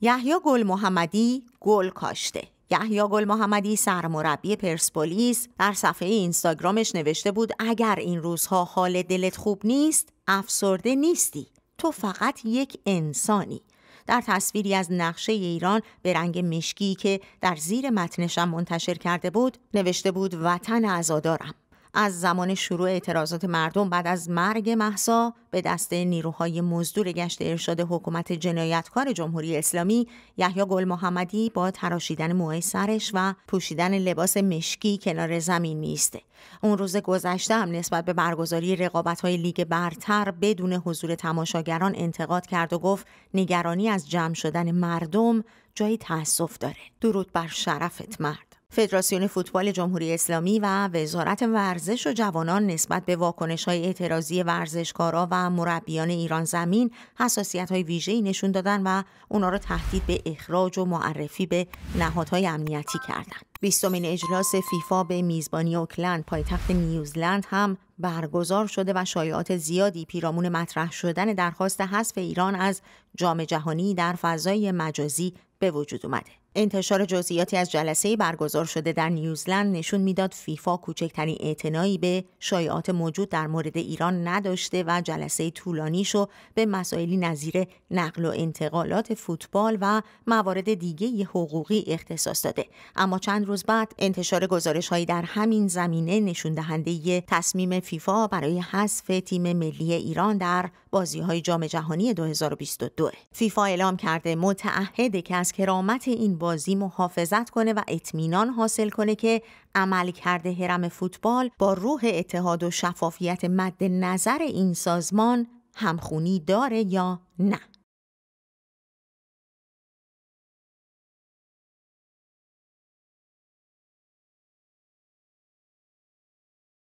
یحیی گل محمدی گل کاشته یحیی گل محمدی سرمربی پرسپولیس در صفحه اینستاگرامش نوشته بود اگر این روزها حال دلت خوب نیست افسرده نیستی تو فقط یک انسانی در تصویری از نقشه ایران به رنگ مشکی که در زیر متنشم منتشر کرده بود نوشته بود وطن عزادارم از زمان شروع اعتراضات مردم بعد از مرگ محسا به دست نیروهای مزدور گشت ارشاد حکومت جنایتکار جمهوری اسلامی یحیی گل محمدی با تراشیدن موهای سرش و پوشیدن لباس مشکی کنار زمین میسته اون روز گذشته هم نسبت به برگزاری های لیگ برتر بدون حضور تماشاگران انتقاد کرد و گفت نگرانی از جمع شدن مردم جایی تأسف داره درود بر شرفت مرد فدراسیون فوتبال جمهوری اسلامی و وزارت ورزش و جوانان نسبت به واکنش های اعتراضی ورزشکارا و مربیان ایران زمین حساسیت های ای نشون دادن و اونا را تهدید به اخراج و معرفی به نهادهای امنیتی کردند. بیستمین اجلاس فیفا به میزبانی اوکلند پایتخت نیوزلند هم برگزار شده و شایعات زیادی پیرامون مطرح شدن درخواست حذف ایران از جام جهانی در فضای مجازی به وجود اومده. انتشار جزئیاتی از جلسه برگزار شده در نیوزلند نشون میداد فیفا کوچکترین اعتنایی به شایعات موجود در مورد ایران نداشته و جلسه طولانی به مسائلی نظیر نقل و انتقالات فوتبال و موارد دیگه حقوقی اختصاص داده اما چند روز بعد انتشار گزارش هایی در همین زمینه نشون دهنده تصمیم فیفا برای حذف تیم ملی ایران در بازی های جام جهانی 2022 فیفا اعلام کرده متعهده که از کرامت این بازی محافظت کنه و اطمینان حاصل کنه که عملکرد حرم فوتبال با روح اتحاد و شفافیت مد نظر این سازمان همخونی داره یا نه